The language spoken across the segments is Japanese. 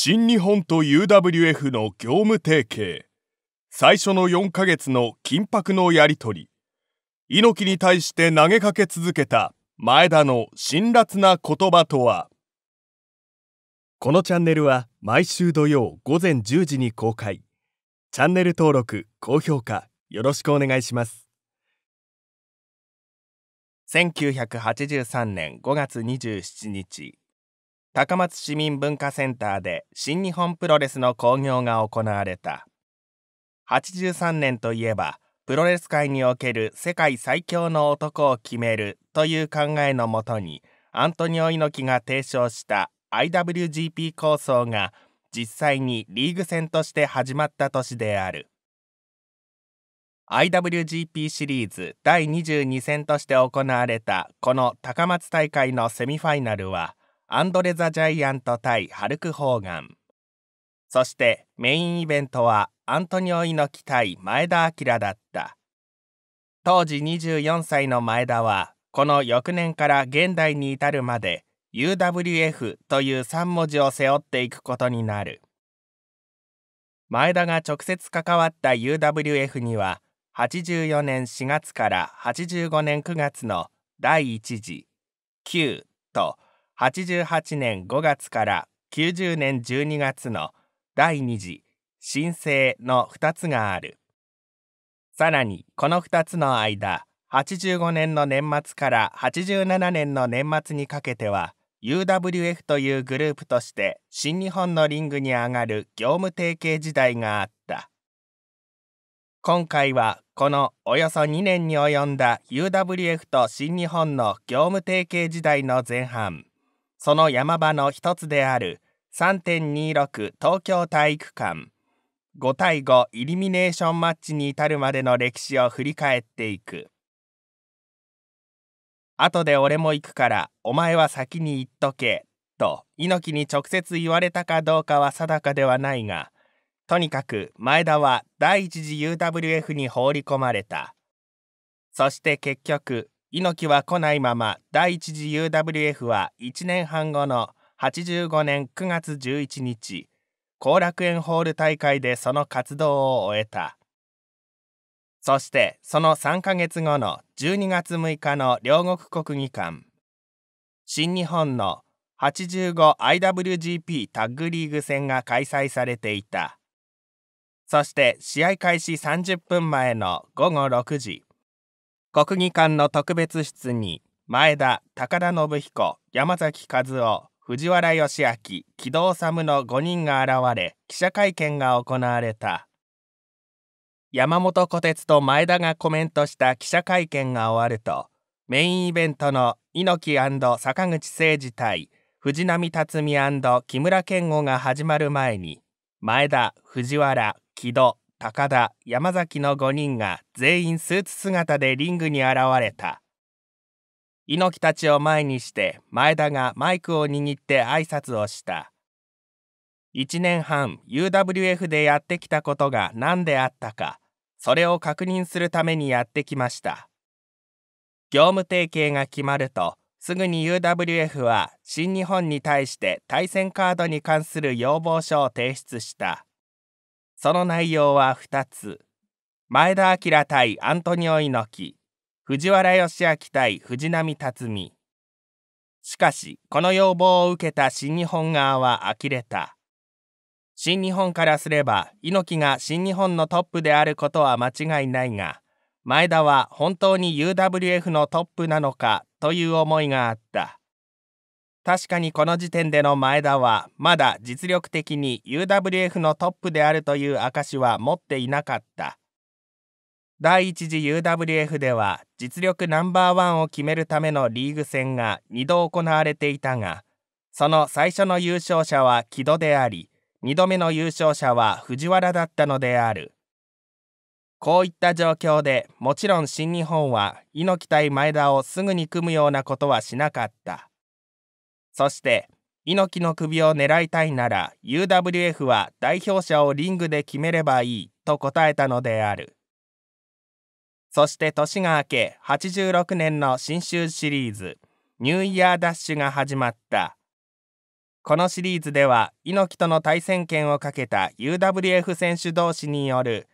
新日本と UWF の業務提携最初の4ヶ月の緊迫のやり取り猪木に対して投げかけ続けた前田の辛辣な言葉とはこのチャンネルは毎週土曜午前10時に公開チャンネル登録高評価よろしくお願いします1983年5月27日高松市民文化センターで新日本プロレスの興行が行われた83年といえばプロレス界における世界最強の男を決めるという考えのもとにアントニオ猪木が提唱した IWGP 構想が実際にリーグ戦として始まった年である IWGP シリーズ第22戦として行われたこの高松大会のセミファイナルはアンドレ・ザ・ジャイアント対ハルク・ホーガンそしてメインイベントはアントニオ猪木対前田明だった当時24歳の前田はこの翌年から現代に至るまで UWF という3文字を背負っていくことになる前田が直接関わった UWF には84年4月から85年9月の第1次 Q と「88年5月から90年12月の第2次新生の2つがあるさらにこの2つの間85年の年末から87年の年末にかけては UWF というグループとして新日本のリングに上がる業務提携時代があった今回はこのおよそ2年に及んだ UWF と新日本の業務提携時代の前半その山場の一つである3.26東京体育館5対5イルミネーションマッチに至るまでの歴史を振り返っていく後で俺も行くからお前は先に行っとけと猪木に直接言われたかどうかは定かではないがとにかく前田は第一次 UWF に放り込まれたそして結局猪木は来ないまま第1次 UWF は1年半後の85年9月11日後楽園ホール大会でその活動を終えたそしてその3ヶ月後の12月6日の両国国技館新日本の 85IWGP タッグリーグ戦が開催されていたそして試合開始30分前の午後6時国技館の特別室に前田、高田信彦、山崎和夫、藤原義明、木戸治の5人が現れ記者会見が行われた山本小鉄と前田がコメントした記者会見が終わるとメインイベントの猪木坂口誠二対藤波辰巳木村健吾が始まる前に前田藤原木戸高田山崎の5人が全員スーツ姿でリングに現れた猪木たちを前にして前田がマイクを握って挨拶をした1年半 UWF でやってきたことが何であったかそれを確認するためにやってきました業務提携が決まるとすぐに UWF は新日本に対して対戦カードに関する要望書を提出したその内容は2つ。前田明対アントニオ猪木、藤原義明対藤波辰巳。しかし、この要望を受けた新日本側は呆れた。新日本からすれば、猪木が新日本のトップであることは間違いないが、前田は本当に UWF のトップなのかという思いがあった。確かにこの時点での前田はまだ実力的に UWF のトップであるという証は持っていなかった第一次 UWF では実力ナンバーワンを決めるためのリーグ戦が2度行われていたがその最初の優勝者は木戸であり2度目の優勝者は藤原だったのであるこういった状況でもちろん新日本は猪木対前田をすぐに組むようなことはしなかったそして猪木の首を狙いたいなら UWF は代表者をリングで決めればいいと答えたのであるそして年が明け86年の新州シリーズニューイヤーダッシュが始まったこのシリーズでは猪木との対戦権をかけた UWF 選手同士による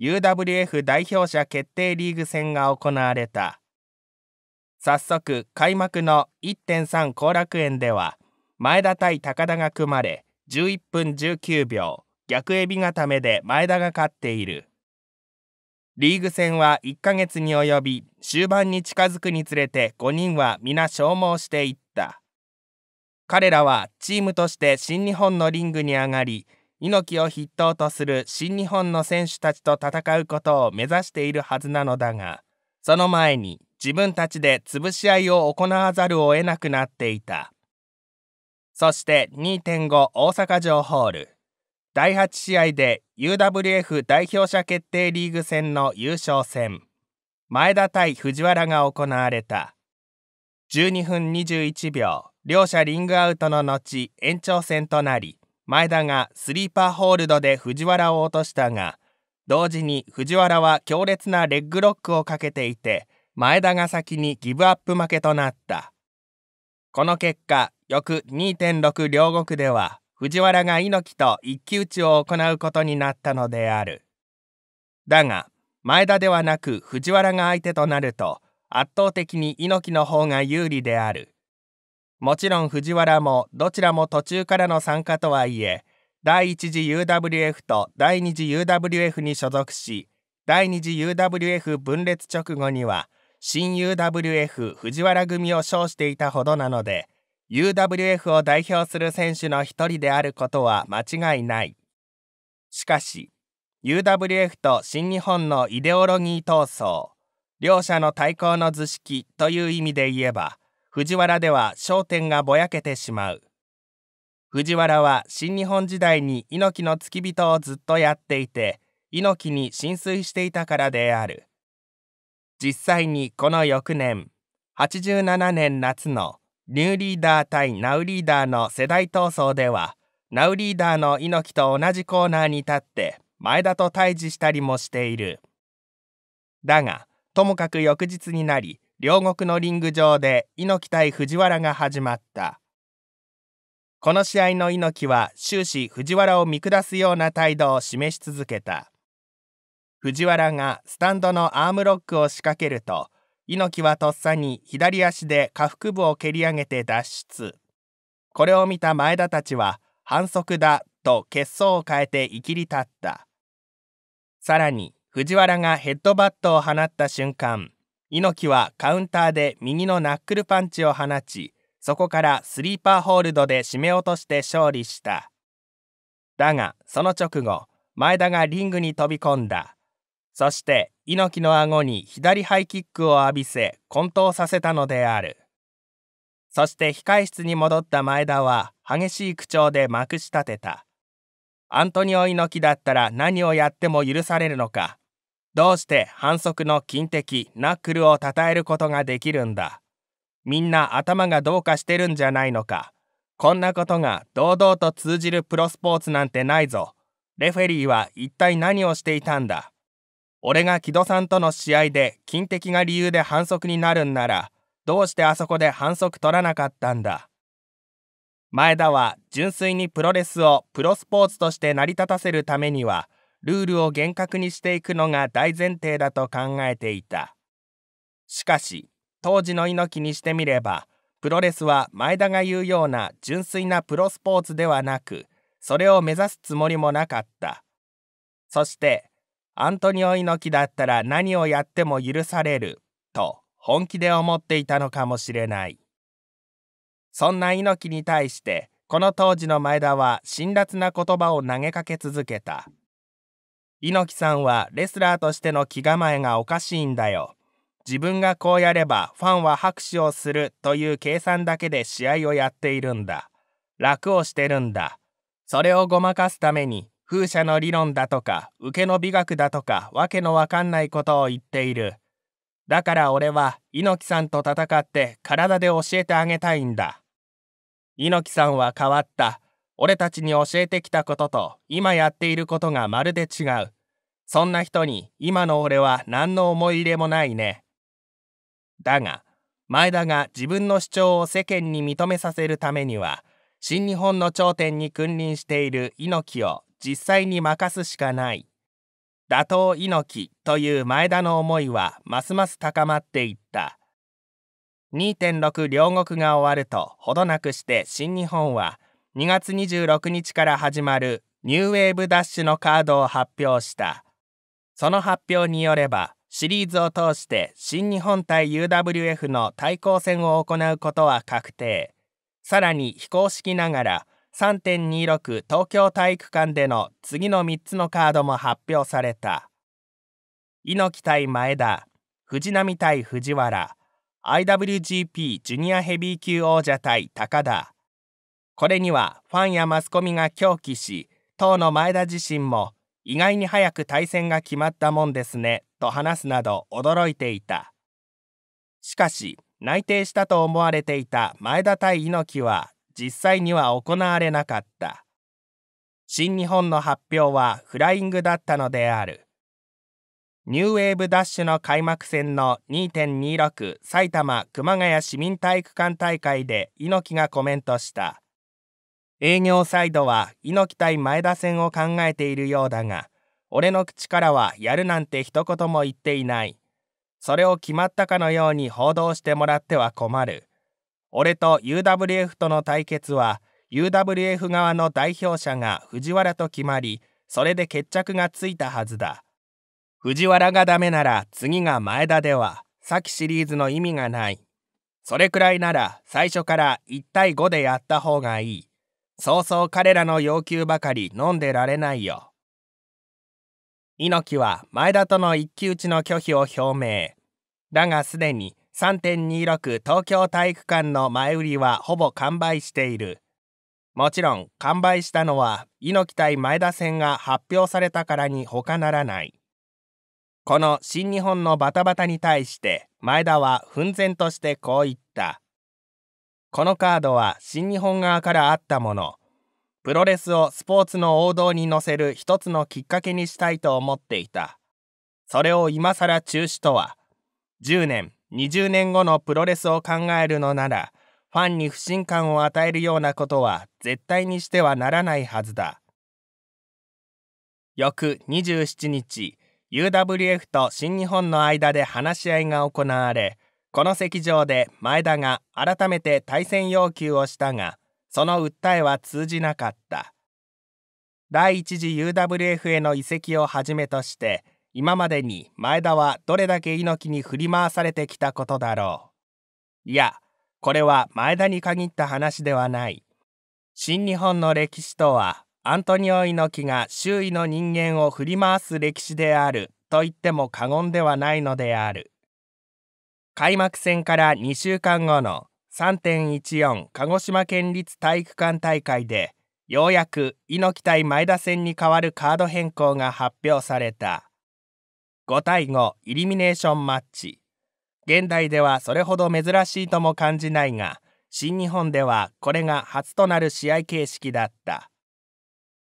UWF 代表者決定リーグ戦が行われた早速開幕の1.3後楽園では前田対高田が組まれ11分19秒逆エビ固めで前田が勝っているリーグ戦は1ヶ月に及び終盤に近づくにつれて5人は皆消耗していった彼らはチームとして新日本のリングに上がり猪木を筆頭とする新日本の選手たちと戦うことを目指しているはずなのだがその前に自分たちで潰し合いを行わざるを得なくなっていたそして2.5大阪城ホール第8試合で UWF 代表者決定リーグ戦の優勝戦前田対藤原が行われた12分21秒両者リングアウトの後延長戦となり前田がスリーパーホールドで藤原を落としたが同時に藤原は強烈なレッグロックをかけていて前田が先にギブアップ負けとなったこの結果翌2.6両国では藤原が猪木と一騎打ちを行うことになったのであるだが前田ではなく藤原が相手となると圧倒的に猪木の方が有利であるもちろん藤原もどちらも途中からの参加とはいえ第1次 UWF と第2次 UWF に所属し第2次 UWF 分裂直後には新 UWF 藤原組を称していたほどなので UWF を代表する選手の一人であることは間違いないしかし UWF と新日本のイデオロギー闘争両者の対抗の図式という意味で言えば藤原では焦点がぼやけてしまう藤原は新日本時代に猪木の付き人をずっとやっていて猪木に浸水していたからである実際にこの翌年87年夏のニューリーダー対ナウリーダーの世代闘争ではナウリーダーの猪木と同じコーナーに立って前田と対峙したりもしているだがともかく翌日になり両国のリング上で猪木対藤原が始まったこの試合の猪木は終始藤原を見下すような態度を示し続けた藤原がスタンドのアームロックを仕掛けると猪木はとっさに左足で下腹部を蹴り上げて脱出これを見た前田たちは反則だと血相を変えていきり立ったさらに藤原がヘッドバットを放った瞬間猪木はカウンターで右のナックルパンチを放ちそこからスリーパーホールドで締め落として勝利しただがその直後前田がリングに飛び込んだそして猪木の顎に左ハイキックを浴びせ混沌させたのであるそして控室に戻った前田は激しい口調でまくし立てたアントニオ猪木だったら何をやっても許されるのかどうして反則の金敵ナックルをたたえることができるんだみんな頭がどうかしてるんじゃないのかこんなことが堂々と通じるプロスポーツなんてないぞレフェリーは一体何をしていたんだ俺が木戸さんとの試合で金敵が理由で反則になるんなら、どうしてあそこで反則取らなかったんだ。前田は純粋にプロレスをプロスポーツとして成り立たせるためには、ルールを厳格にしていくのが大前提だと考えていた。しかし、当時の猪木にしてみれば、プロレスは前田が言うような純粋なプロスポーツではなく、それを目指すつもりもなかった。そして、アントニオ猪木だったら何をやっても許されると本気で思っていたのかもしれないそんな猪木に対してこの当時の前田は辛辣な言葉を投げかけ続けた猪木さんはレスラーとしての気構えがおかしいんだよ自分がこうやればファンは拍手をするという計算だけで試合をやっているんだ楽をしてるんだそれをごまかすために風車の理論だとか受けの美学だとか訳のわかんないことを言っているだから俺は猪木さんと戦って体で教えてあげたいんだ猪木さんは変わった俺たちに教えてきたことと今やっていることがまるで違うそんな人に今の俺は何の思い入れもないねだが前田が自分の主張を世間に認めさせるためには新日本の頂点に君臨している猪木を実際に任すしかない打倒猪木という前田の思いはますます高まっていった2.6両国が終わるとほどなくして新日本は2月26日から始まるニューウェーブダッシュのカードを発表したその発表によればシリーズを通して新日本対 UWF の対抗戦を行うことは確定さらに非公式ながら3.26東京体育館での次の3つのカードも発表された猪木対前田藤波対藤原 IWGP ジュニアヘビー級王者対高田これにはファンやマスコミが狂気し当の前田自身も意外に早く対戦が決まったもんですねと話すなど驚いていたしかし内定したと思われていた前田対猪木は実際には行われなかった新日本の発表はフライングだったのであるニューウェーブダッシュの開幕戦の2.26埼玉熊谷市民体育館大会で猪木がコメントした営業サイドは猪木対前田戦を考えているようだが俺の口からはやるなんて一言も言っていないそれを決まったかのように報道してもらっては困る俺と UWF との対決は UWF 側の代表者が藤原と決まりそれで決着がついたはずだ藤原がダメなら次が前田では先シリーズの意味がないそれくらいなら最初から1対5でやった方がいいそうそう彼らの要求ばかり飲んでられないよ猪木は前田との一騎打ちの拒否を表明だがすでに3.26東京体育館の前売りはほぼ完売している。もちろん完売したのは猪木対前田戦が発表されたからに他ならない。この新日本のバタバタに対して前田は奮然としてこう言った。このカードは新日本側からあったもの。プロレスをスポーツの王道に乗せる一つのきっかけにしたいと思っていた。それを今更中止とは、10年、20年後のプロレスを考えるのなら、ファンに不信感を与えるようなことは絶対にしてはならないはずだ。翌27日、UWF と新日本の間で話し合いが行われ、この席上で前田が改めて対戦要求をしたが、その訴えは通じなかった。第一次 UWF への移籍をはじめとして、今までに前田はどれだけ猪木に振り回されてきたことだろういやこれは前田に限った話ではない新日本の歴史とはアントニオ猪木が周囲の人間を振り回す歴史であると言っても過言ではないのである開幕戦から2週間後の3.14鹿児島県立体育館大会でようやく猪木対前田戦に代わるカード変更が発表された5対5イリミネーションマッチ現代ではそれほど珍しいとも感じないが新日本ではこれが初となる試合形式だった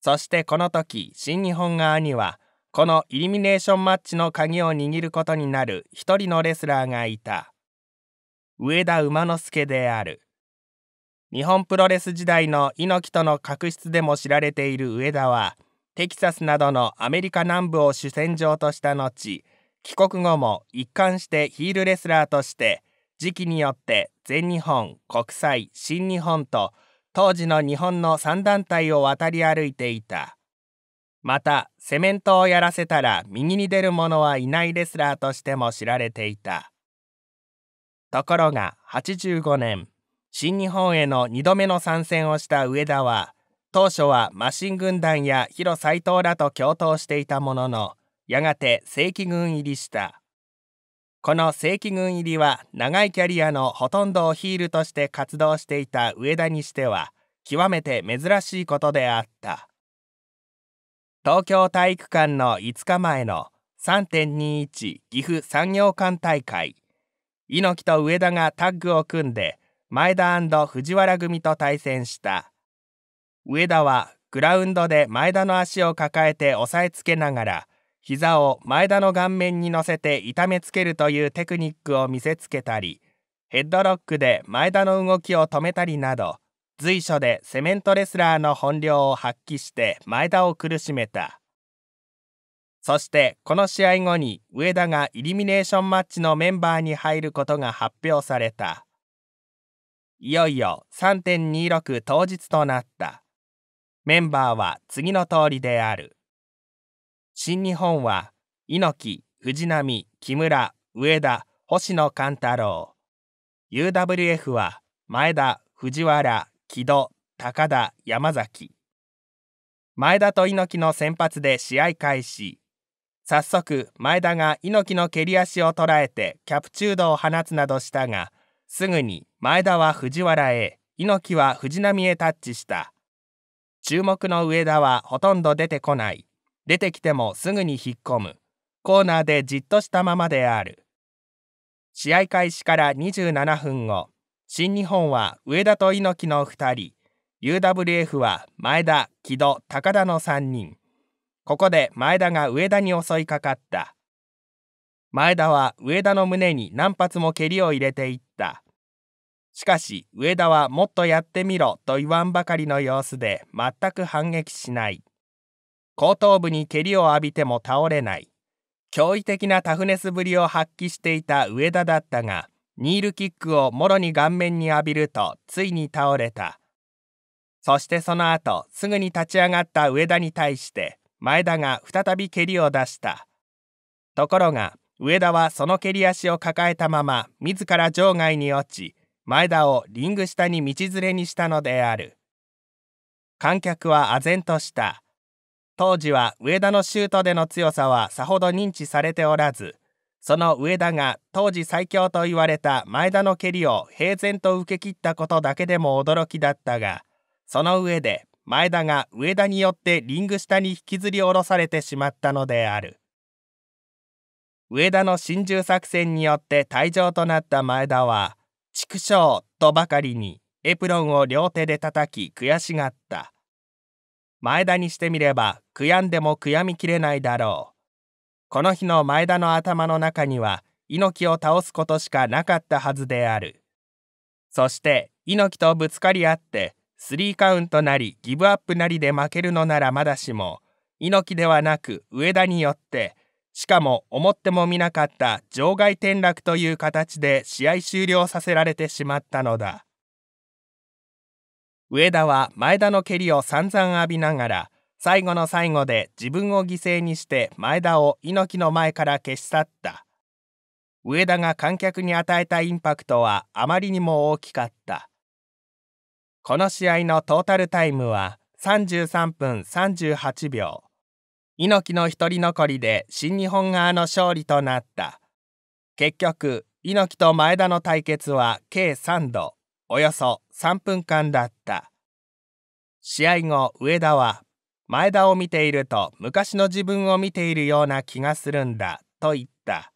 そしてこの時新日本側にはこのイルミネーションマッチの鍵を握ることになる一人のレスラーがいた上田馬之助である日本プロレス時代の猪木との確執でも知られている上田はテキサスなどのアメリカ南部を主戦場とした後帰国後も一貫してヒールレスラーとして時期によって全日本国際新日本と当時の日本の3団体を渡り歩いていたまたセメントをやらせたら右に出る者はいないレスラーとしても知られていたところが85年新日本への2度目の参戦をした上田は当初はマシン軍団や広斎藤らと共闘していたもののやがて正規軍入りしたこの正規軍入りは長いキャリアのほとんどをヒールとして活動していた上田にしては極めて珍しいことであった東京体育館の5日前の3.21岐阜産業館大会猪木と上田がタッグを組んで前田藤原組と対戦した上田はグラウンドで前田の足を抱えて押さえつけながら膝を前田の顔面に乗せて痛めつけるというテクニックを見せつけたりヘッドロックで前田の動きを止めたりなど随所でセメントレスラーの本領を発揮して前田を苦しめたそしてこの試合後に上田がイルミネーションマッチのメンバーに入ることが発表されたいよいよ3.26当日となったメンバーは次の通りである。新日本は猪木、藤波、木村、上田、星野勘太郎。UWF は前田、藤原、木戸、高田、山崎。前田と猪木の先発で試合開始。早速、前田が猪木の蹴り足を捉えてキャプチュードを放つなどしたが、すぐに前田は藤原へ、猪木は藤波へタッチした。注目の上田はほとんど出てこない出てきてもすぐに引っ込むコーナーでじっとしたままである試合開始から27分後新日本は上田と猪木の2人 UWF は前田木戸高田の3人ここで前田が上田に襲いかかった前田は上田の胸に何発も蹴りを入れていったしかし上田はもっとやってみろと言わんばかりの様子で全く反撃しない後頭部に蹴りを浴びても倒れない驚異的なタフネスぶりを発揮していた上田だったがニールキックをもろに顔面に浴びるとついに倒れたそしてその後すぐに立ち上がった上田に対して前田が再び蹴りを出したところが上田はその蹴り足を抱えたまま自ら場外に落ち前田をリング下に道連れにしたのである観客は唖然とした当時は上田のシュートでの強さはさほど認知されておらずその上田が当時最強と言われた前田の蹴りを平然と受け切ったことだけでも驚きだったがその上で前田が上田によってリング下に引きずり下ろされてしまったのである上田の心中作戦によって退場となった前田は畜生とばかりにエプロンを両手で叩き悔しがった。前田にしてみれば悔やんでも悔やみきれないだろう。この日の前田の頭の中には猪木を倒すことしかなかったはずである。そして猪木とぶつかり合ってスリーカウントなりギブアップなりで負けるのならまだしも猪木ではなく上田によってしかも思ってもみなかった場外転落という形で試合終了させられてしまったのだ上田は前田の蹴りを散々浴びながら最後の最後で自分を犠牲にして前田を猪木の前から消し去った上田が観客に与えたインパクトはあまりにも大きかったこの試合のトータルタイムは33分38秒猪木の一人残りで新日本側の勝利となった結局猪木と前田の対決は計3度およそ3分間だった試合後上田は前田を見ていると昔の自分を見ているような気がするんだと言った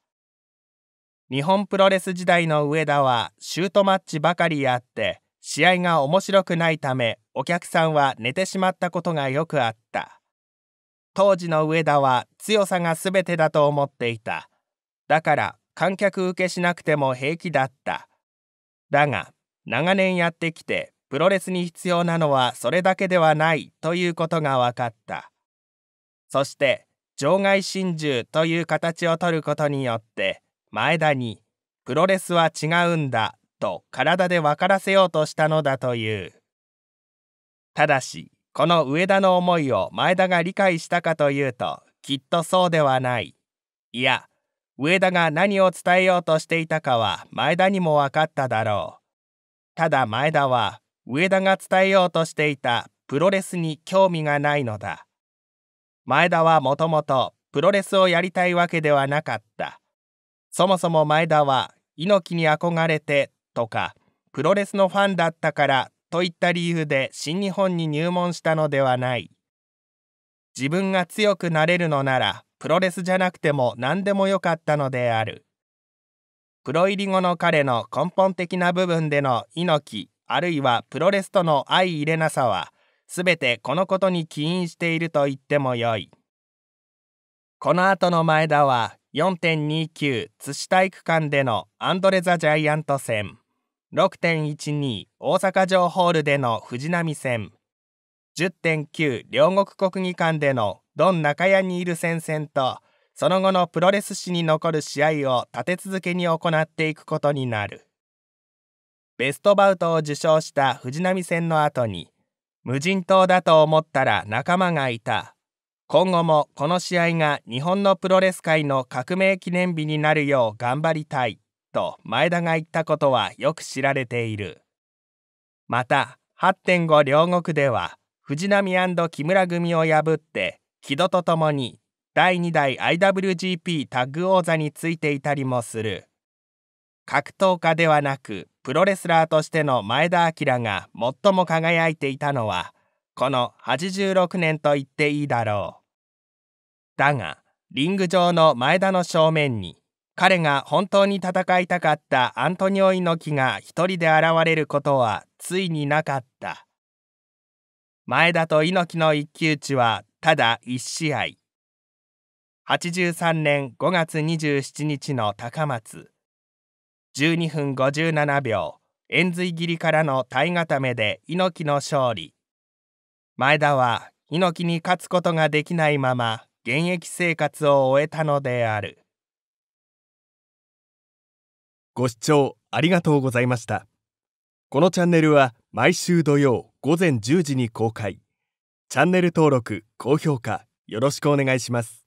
日本プロレス時代の上田はシュートマッチばかりやって試合が面白くないためお客さんは寝てしまったことがよくあった当時の上田は強さが全てだと思っていた。だから観客受けしなくても平気だった。だが長年やってきてプロレスに必要なのはそれだけではないということが分かった。そして場外心中という形をとることによって前田にプロレスは違うんだと体で分からせようとしたのだという。ただしこの上田の思いを前田が理解したかというときっとそうではないいや上田が何を伝えようとしていたかは前田にも分かっただろうただ前田は上田が伝えようとしていたプロレスに興味がないのだ前田はもともとプロレスをやりたいわけではなかったそもそも前田は猪木に憧れてとかプロレスのファンだったからといった理由で新日本に入門したのではない自分が強くなれるのならプロレスじゃなくても何でもよかったのであるプロ入り後の彼の根本的な部分での猪木あるいはプロレスとの相入れなさは全てこのことに起因していると言ってもよいこの後の前田は4.29津市体育館でのアンドレ・ザ・ジャイアント戦6.12大阪城ホールでの藤波戦10.9両国国技館でのドン中谷にいる戦線とその後のプロレス史に残る試合を立て続けに行っていくことになるベストバウトを受賞した藤波戦の後に無人島だと思ったら仲間がいた今後もこの試合が日本のプロレス界の革命記念日になるよう頑張りたいと前田が言ったことはよく知られているまた8.5両国では藤波木村組を破って木戸とともに第2代 IWGP タッグ王座についていたりもする格闘家ではなくプロレスラーとしての前田明が最も輝いていたのはこの86年と言っていいだろうだがリング上の前田の正面に彼が本当に戦いたかったアントニオ猪木が一人で現れることはついになかった前田と猪木の一騎打ちはただ1試合83年5月27日の高松12分57秒円髄切りからの体固めで猪木の勝利前田は猪木に勝つことができないまま現役生活を終えたのであるご視聴ありがとうございました。このチャンネルは毎週土曜午前10時に公開。チャンネル登録、高評価よろしくお願いします。